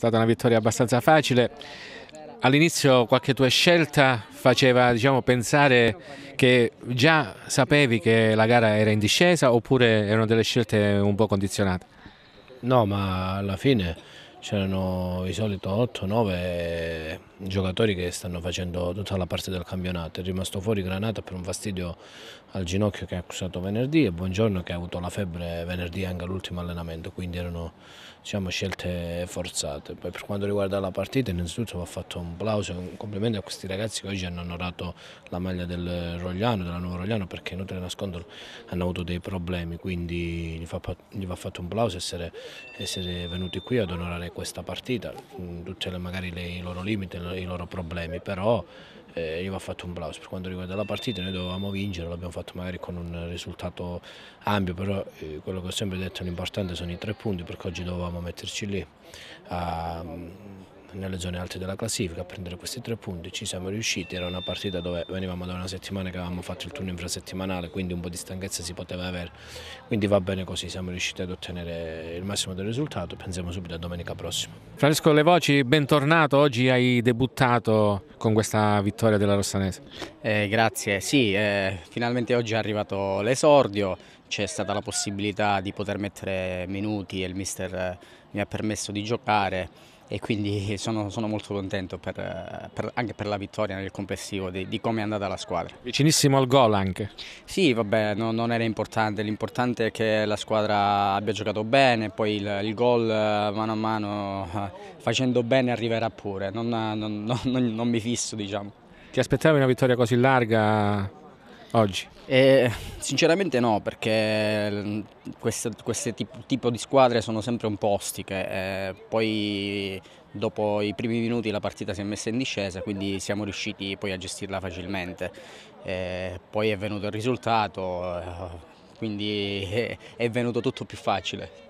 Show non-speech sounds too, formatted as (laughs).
stata una vittoria abbastanza facile. All'inizio qualche tua scelta faceva diciamo, pensare che già sapevi che la gara era in discesa oppure erano delle scelte un po' condizionate? No, ma alla fine c'erano di solito 8-9 giocatori che stanno facendo tutta la parte del campionato. È rimasto fuori Granata per un fastidio al ginocchio che ha accusato venerdì e Buongiorno che ha avuto la febbre venerdì anche all'ultimo allenamento, quindi erano diciamo, scelte forzate. Poi per quanto riguarda la partita innanzitutto va fatto un applauso e un complimento a questi ragazzi che oggi hanno onorato la maglia del Rogliano, della Nuova Rogliano perché inutile nascondono hanno avuto dei problemi, quindi gli, fa, gli va fatto un applauso essere, essere venuti qui ad onorare questa partita, tutte le, magari le, i loro limiti, le i loro problemi, però eh, gli va fatto un plauso. Per quanto riguarda la partita noi dovevamo vincere, l'abbiamo fatto magari con un risultato ampio, però eh, quello che ho sempre detto l'importante sono i tre punti perché oggi dovevamo metterci lì. A, nelle zone alte della classifica a prendere questi tre punti, ci siamo riusciti, era una partita dove venivamo da una settimana che avevamo fatto il turno infrasettimanale, quindi un po' di stanchezza si poteva avere, quindi va bene così, siamo riusciti ad ottenere il massimo del risultato, pensiamo subito a domenica prossima. Francesco Levoci, bentornato, oggi hai debuttato con questa vittoria della Rossanese. Eh, grazie, sì, eh, finalmente oggi è arrivato l'esordio, c'è stata la possibilità di poter mettere minuti e il mister eh, mi ha permesso di giocare e quindi (laughs) sono, sono molto contento per, per, anche per la vittoria nel complessivo di, di come è andata la squadra. Vicinissimo al gol anche? Sì, vabbè, no, non era importante, l'importante è che la squadra abbia giocato bene, poi il, il gol eh, mano a mano eh, facendo bene arriverà pure, non, non, non mi fisso diciamo. Ti aspettavi una vittoria così larga oggi? Eh, sinceramente no, perché mm, queste, queste tip- tipo di squadre sono sempre un po' ostiche. Eh, poi dopo i primi minuti la partita si è messa in discesa, quindi siamo riusciti poi a gestirla facilmente. Eh, poi è venuto il risultato, eh, quindi è, (laughs) è venuto tutto più facile.